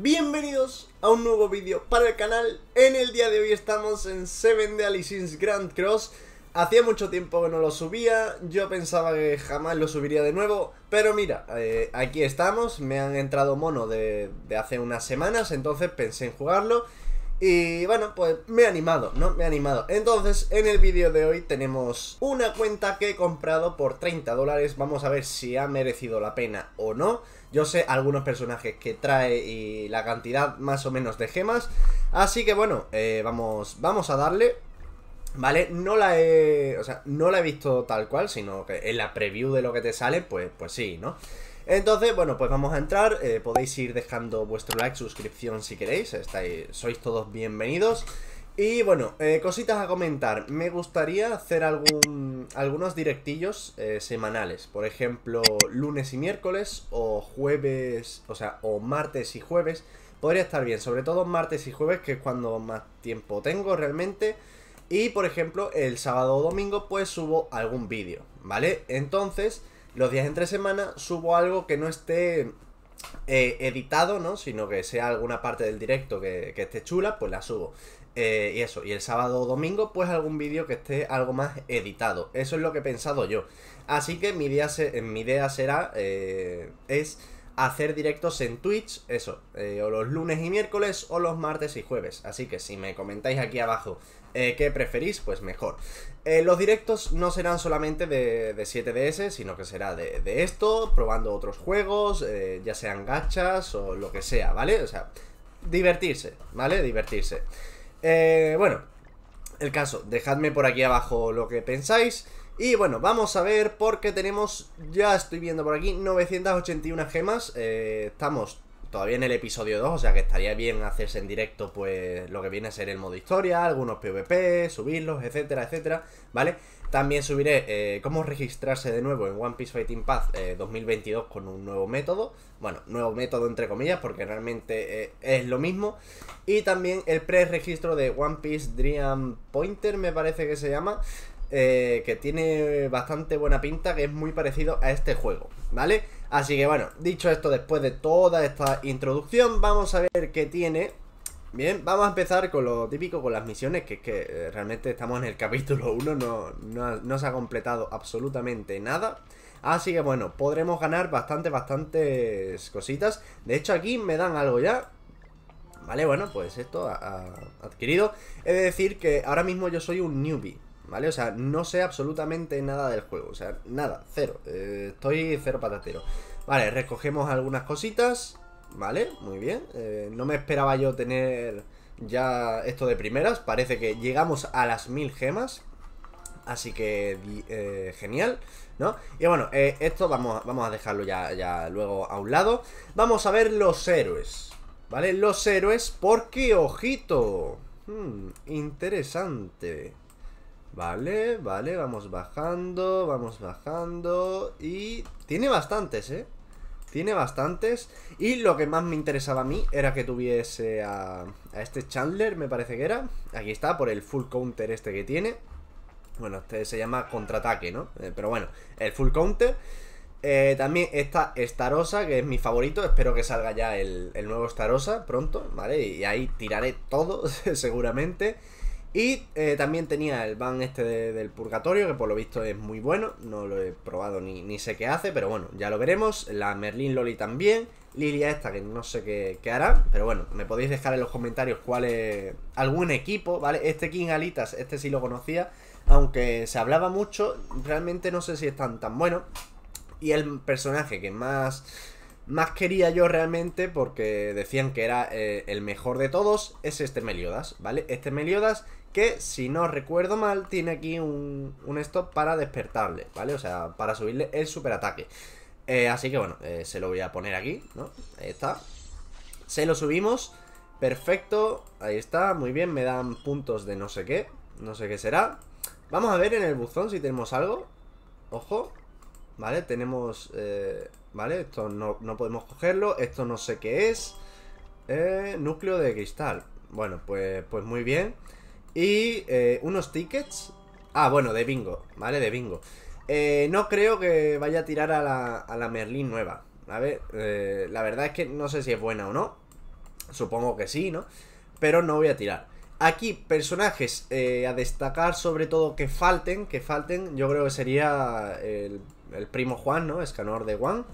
Bienvenidos a un nuevo vídeo para el canal En el día de hoy estamos en Seven de Alice's Grand Cross Hacía mucho tiempo que no lo subía, yo pensaba que jamás lo subiría de nuevo Pero mira, eh, aquí estamos, me han entrado mono de, de hace unas semanas Entonces pensé en jugarlo y bueno, pues me he animado, ¿no? Me he animado. Entonces, en el vídeo de hoy tenemos una cuenta que he comprado por 30 dólares. Vamos a ver si ha merecido la pena o no. Yo sé algunos personajes que trae y la cantidad más o menos de gemas. Así que bueno, eh, vamos, vamos a darle. ¿Vale? No la he. O sea, no la he visto tal cual, sino que en la preview de lo que te sale, pues, pues sí, ¿no? Entonces, bueno, pues vamos a entrar. Eh, podéis ir dejando vuestro like, suscripción si queréis. Estáis, sois todos bienvenidos. Y bueno, eh, cositas a comentar. Me gustaría hacer algún, algunos directillos eh, semanales. Por ejemplo, lunes y miércoles o jueves, o sea, o martes y jueves. Podría estar bien, sobre todo martes y jueves, que es cuando más tiempo tengo realmente. Y por ejemplo, el sábado o domingo pues subo algún vídeo, ¿vale? Entonces... Los días entre semana subo algo que no esté eh, editado, ¿no? Sino que sea alguna parte del directo que, esté chula, pues la subo. Eh, y eso, y el sábado o domingo, pues algún vídeo que esté algo más editado. Eso es lo que he pensado yo. Así que mi idea, será. Eh, es hacer directos en Twitch, eso, o los lunes y miércoles o los martes y jueves. Así que si me comentáis aquí abajo eh, ¿Qué preferís, pues mejor. Eh, los directos no serán solamente de, 7DS, sino que será de, esto, probando otros juegos, eh, ya sean gachas o lo que sea, ¿vale? O sea, divertirse, ¿vale? Divertirse. bueno, el caso, dejadme por aquí abajo lo que pensáis. Y bueno, vamos a ver porque tenemos, ya estoy viendo por aquí, 981 gemas. estamos todavía en el episodio 2, o sea que estaría bien hacerse en directo pues lo que viene a ser el modo historia, algunos PvP, subirlos, etcétera, etcétera, ¿vale? También subiré eh, cómo registrarse de nuevo en One Piece Fighting Path 2022 eh, con un nuevo método, bueno, nuevo método entre comillas porque realmente eh, es lo mismo, y también el pre-registro de One Piece Dream Pointer me parece que se llama, eh, que tiene bastante buena pinta, que es muy parecido a este juego, ¿vale? Así que bueno, dicho esto, después de toda esta introducción, vamos a ver qué tiene. Bien, vamos a empezar con lo típico, con las misiones, que es que eh, realmente estamos en el capítulo 1, no, se ha completado absolutamente nada. Así que bueno, podremos ganar bastante, bastantes cositas. De hecho aquí me dan algo ya, Vale, bueno, pues esto ha, adquirido. He de decir que ahora mismo yo soy un newbie, ¿vale? O sea, no sé absolutamente nada del juego, o sea, nada, cero, eh, estoy cero patatero. Vale, recogemos algunas cositas, ¿vale? Muy bien, eh, no me esperaba yo tener ya esto de primeras, parece que llegamos a las mil gemas, así que eh, genial. ¿No? Y bueno, esto vamos, vamos a dejarlo ya, luego a un lado Vamos a ver los héroes ¿Vale? Los héroes, porque, ojito hmm, Interesante Vale, vale, vamos bajando, vamos bajando y tiene bastantes, ¿eh? Tiene bastantes y lo que más me interesaba a mí era que tuviese a, a este Chandler, me parece que era. Aquí está, por el full counter este que tiene. Bueno, este se llama contraataque, ¿no? Eh, pero bueno, el full counter. Eh, también está Starosa, que es mi favorito. Espero que salga ya el, el nuevo Starosa pronto, ¿vale? Y ahí tiraré todo, seguramente. Y eh, también tenía el van este del purgatorio, que por lo visto es muy bueno. No lo he probado ni, sé qué hace, pero bueno, ya lo veremos. La Merlin Loli también. Lilia esta, que no sé qué, hará. Pero bueno, me podéis dejar en los comentarios cuál es algún equipo, ¿vale? Este King Alitas, este sí lo conocía. Aunque se hablaba mucho, realmente no sé si es tan bueno, Y el personaje que más más quería yo realmente porque decían que era eh, el mejor de todos es este Meliodas, ¿vale? Este Meliodas que si no recuerdo mal, tiene aquí un, stop para despertarle, ¿vale? O sea, para subirle el superataque. Eh, así que bueno, eh, se lo voy a poner aquí, ¿no? Ahí está. Se lo subimos. Perfecto. Ahí está, muy bien. Me dan puntos de no sé qué. No sé qué será. Vamos a ver en el buzón si tenemos algo. Ojo. Vale, tenemos... Eh, vale, esto no, podemos cogerlo. Esto no sé qué es. núcleo de cristal. Bueno, pues, pues muy bien. Y eh, unos tickets. Ah, bueno, de bingo, ¿vale? De bingo. Eh, no creo que vaya a tirar a la, a Merlin nueva. A ver, eh, la verdad es que no sé si es buena o no. Supongo que sí, ¿no? Pero no voy a tirar. Aquí, personajes a destacar, sobre todo que falten, que falten, yo creo que sería el, primo Juan, ¿no? Escanor de Juan.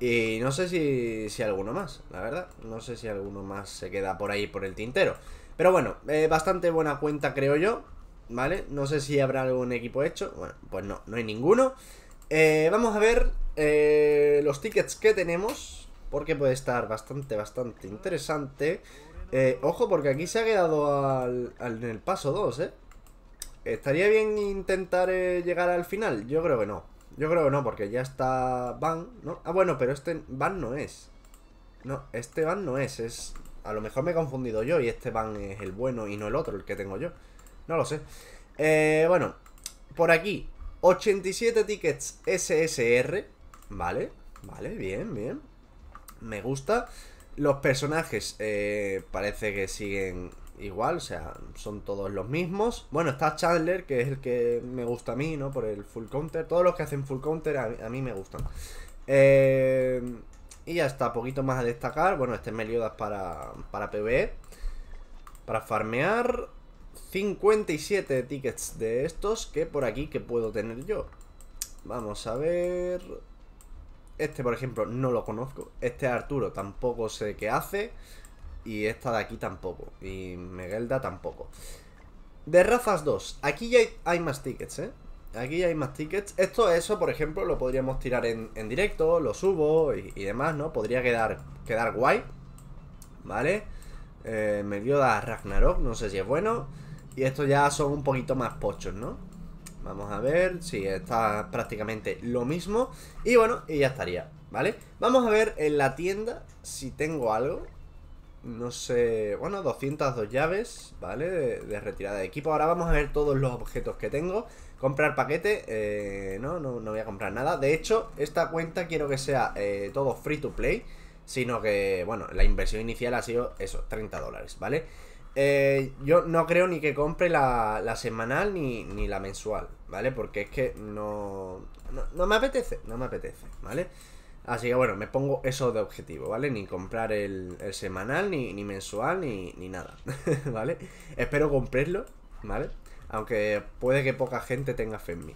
Y no sé si, si alguno más, la verdad. No sé si alguno más se queda por ahí por el tintero. Pero bueno, eh, bastante buena cuenta creo yo, ¿vale? No sé si habrá algún equipo hecho, bueno, pues no, no hay ninguno. Eh, vamos a ver eh, los tickets que tenemos, porque puede estar bastante, bastante interesante. ojo, porque aquí se ha quedado en el paso 2, ¿eh? ¿Estaría bien intentar llegar al final? Yo creo que no. Yo creo que no, porque ya está Van, ¿no? Ah, bueno, pero este Van no es. No, este Van no es, es a lo mejor me he confundido yo y este van es el bueno y no el otro, el que tengo yo. No lo sé. Eh, bueno, por aquí, 87 tickets SSR. Vale, vale, bien, bien. Me gusta. Los personajes eh, parece que siguen igual, o sea, son todos los mismos. Bueno, está Chandler, que es el que me gusta a mí, ¿no? Por el full counter. Todos los que hacen full counter a mí me gustan. Eh, y ya está, poquito más a destacar. Bueno, este Meliodas para, para PvE. Para farmear 57 tickets de estos que por aquí que puedo tener yo. Vamos a ver... Este, por ejemplo, no lo conozco. Este Arturo tampoco sé qué hace. Y esta de aquí tampoco. Y Megelda tampoco. De razas 2. Aquí ya hay, hay más tickets, ¿eh? Aquí hay más tickets. Esto, eso, por ejemplo, lo podríamos tirar en, directo, lo subo y, demás, ¿no? Podría quedar, quedar guay, ¿vale? Eh, me dio da Ragnarok, no sé si es bueno. Y estos ya son un poquito más pochos, ¿no? Vamos a ver si está prácticamente lo mismo. Y bueno, y ya estaría, ¿vale? Vamos a ver en la tienda si tengo algo no sé, bueno, 202 llaves, ¿vale? De, retirada de equipo. Ahora vamos a ver todos los objetos que tengo. Comprar paquete, eh, no, no, voy a comprar nada. De hecho, esta cuenta quiero que sea eh, todo free to play, sino que, bueno, la inversión inicial ha sido eso, 30 dólares, ¿vale? Eh, yo no creo ni que compre la, semanal ni, la mensual, ¿vale? Porque es que no, no, me apetece, no me apetece, ¿vale? vale Así que bueno, me pongo eso de objetivo, ¿vale? Ni comprar el, semanal, ni, mensual, ni, nada, ¿vale? Espero comprarlo, ¿vale? Aunque puede que poca gente tenga fe en mí.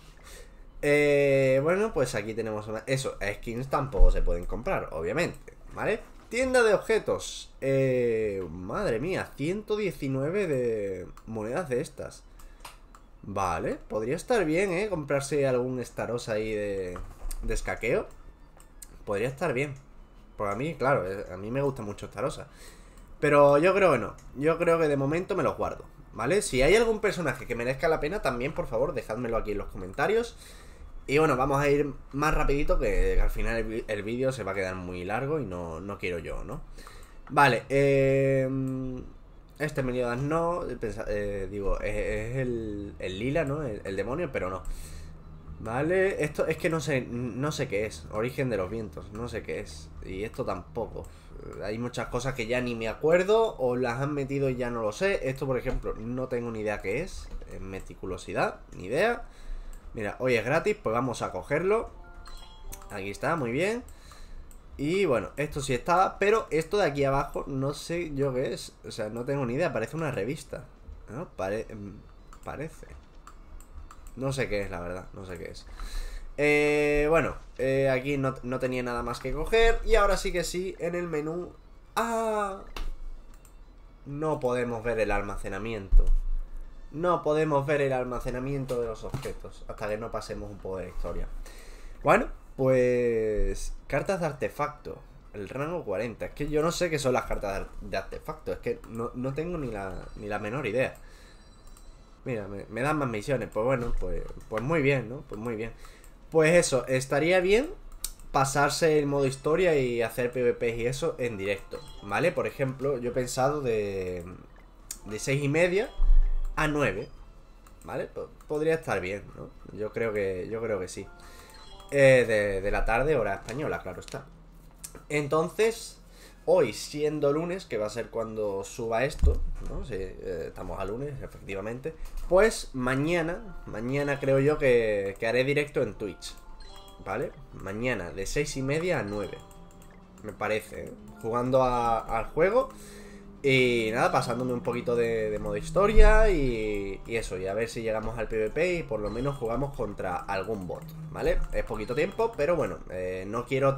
Eh, bueno, pues aquí tenemos Eso, skins tampoco se pueden comprar, obviamente, ¿vale? Tienda de objetos. Eh, madre mía, 119 de monedas de estas. Vale, podría estar bien, ¿eh? Comprarse algún Staros ahí de, de escaqueo podría estar bien. Por pues a mí, claro, a mí me gusta mucho esta rosa. Pero yo creo que no. Yo creo que de momento me los guardo. ¿Vale? Si hay algún personaje que merezca la pena, también por favor dejádmelo aquí en los comentarios. Y bueno, vamos a ir más rapidito que, al final el, vídeo se va a quedar muy largo y no, no quiero yo, ¿no? Vale, em, este eh, este Meliodas no, digo, es, el, el, lila, ¿no? el demonio, pero no. Vale, esto es que no sé, no sé qué es. Origen de los vientos, no sé qué es. Y esto tampoco. Hay muchas cosas que ya ni me acuerdo o las han metido y ya no lo sé. Esto, por ejemplo, no tengo ni idea qué es. meticulosidad, ni idea. Mira, hoy es gratis, pues vamos a cogerlo. Aquí está, muy bien. Y bueno, esto sí estaba, pero esto de aquí abajo no sé yo qué es. O sea, no tengo ni idea, parece una revista. ¿no? Mm, parece. No sé qué es, la verdad, no sé qué es. Eh, bueno, eh, aquí no, tenía nada más que coger. Y ahora sí que sí, en el menú... Ah, no podemos ver el almacenamiento. No podemos ver el almacenamiento de los objetos hasta que no pasemos un poco de historia. Bueno, pues... Cartas de artefacto. El rango 40. Es que yo no sé qué son las cartas de artefacto. Es que no, tengo ni la, ni la menor idea mira, me, dan más misiones. Pues bueno, pues, pues muy bien, ¿no? Pues muy bien. Pues eso, estaría bien pasarse el modo historia y hacer PvP y eso en directo, ¿vale? Por ejemplo, yo he pensado de, de 6 y media a 9, ¿vale? podría estar bien, ¿no? Yo creo que, yo creo que sí. Eh, de, de la tarde, hora española, claro está. Entonces, Hoy, siendo lunes, que va a ser cuando suba esto, ¿no? Si, eh, estamos a lunes, efectivamente. Pues mañana, mañana creo yo que, haré directo en Twitch. ¿Vale? Mañana, de 6 y media a 9. Me parece, ¿eh? Jugando al juego. Y nada, pasándome un poquito de, modo historia y, y, eso, y a ver si llegamos al PvP y por lo menos jugamos contra algún bot, ¿vale? Es poquito tiempo, pero bueno, eh, no quiero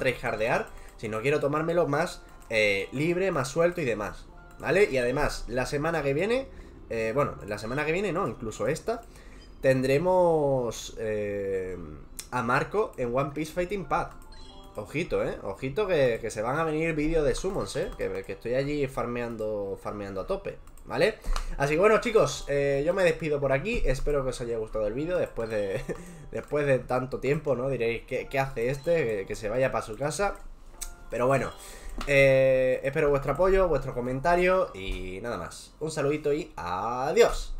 Si no quiero tomármelo más eh, libre, más suelto y demás, ¿vale? Y además, la semana que viene, eh, bueno, la semana que viene no, incluso esta, tendremos eh, a Marco en One Piece Fighting Pad. Ojito, ¿eh? Ojito que, se van a venir vídeos de summons, ¿eh? Que, que, estoy allí farmeando, farmeando a tope, ¿vale? Así que bueno, chicos, yo me despido por aquí. Espero que os haya gustado el vídeo después de, después de tanto tiempo, ¿no? Diréis, ¿qué, hace este? que se vaya para su casa. Pero bueno, eh, espero vuestro apoyo, vuestro comentario y nada más. Un saludito y adiós.